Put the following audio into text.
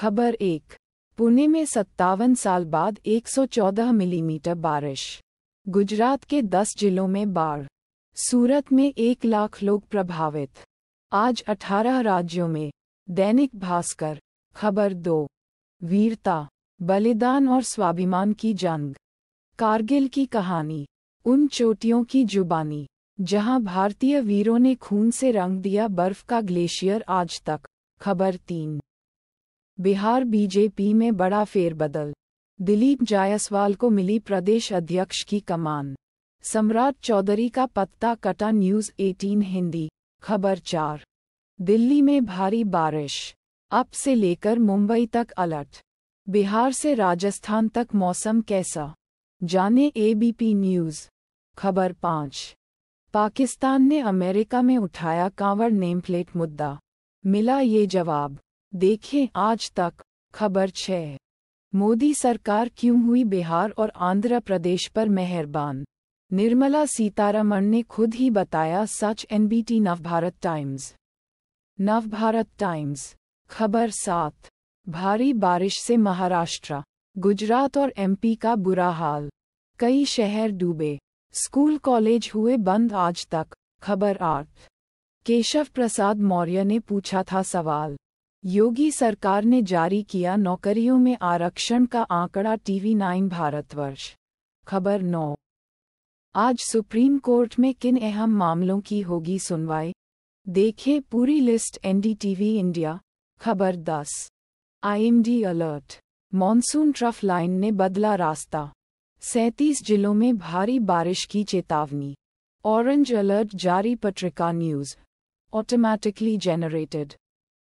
खबर एक पुणे में सत्तावन साल बाद 114 मिलीमीटर बारिश गुजरात के 10 जिलों में बाढ़ सूरत में एक लाख लोग प्रभावित आज 18 राज्यों में दैनिक भास्कर खबर दो वीरता बलिदान और स्वाभिमान की जंग कारगिल की कहानी उन चोटियों की जुबानी जहां भारतीय वीरों ने खून से रंग दिया बर्फ का ग्लेशियर आज तक खबर तीन बिहार बीजेपी में बड़ा फेरबदल दिलीप जायसवाल को मिली प्रदेश अध्यक्ष की कमान सम्राट चौधरी का पत्ता कटा न्यूज 18 हिंदी खबर चार दिल्ली में भारी बारिश अब से लेकर मुंबई तक अलर्ट बिहार से राजस्थान तक मौसम कैसा जाने एबीपी न्यूज खबर पाँच पाकिस्तान ने अमेरिका में उठाया कांवड़ नेमप्लेट मुद्दा मिला ये जवाब देखें आज तक खबर छः मोदी सरकार क्यों हुई बिहार और आंध्र प्रदेश पर मेहरबान निर्मला सीतारमण ने खुद ही बताया सच NBT Navbharat Times Navbharat Times खबर सात भारी बारिश से महाराष्ट्र गुजरात और एमपी का बुरा हाल कई शहर डूबे स्कूल कॉलेज हुए बंद आज तक खबर आठ केशव प्रसाद मौर्य ने पूछा था सवाल योगी सरकार ने जारी किया नौकरियों में आरक्षण का आंकड़ा टीवी नाइन भारतवर्ष खबर नौ आज सुप्रीम कोर्ट में किन अहम मामलों की होगी सुनवाई देखें पूरी लिस्ट एनडीटीवी इंडिया खबर दस IMD alert monsoon trough line ने बदला रास्ता सैंतीस जिलों में भारी बारिश की चेतावनी ऑरेंज अलर्ट जारी पत्रिका न्यूज़ ऑटोमैटिकली जेनरेटेड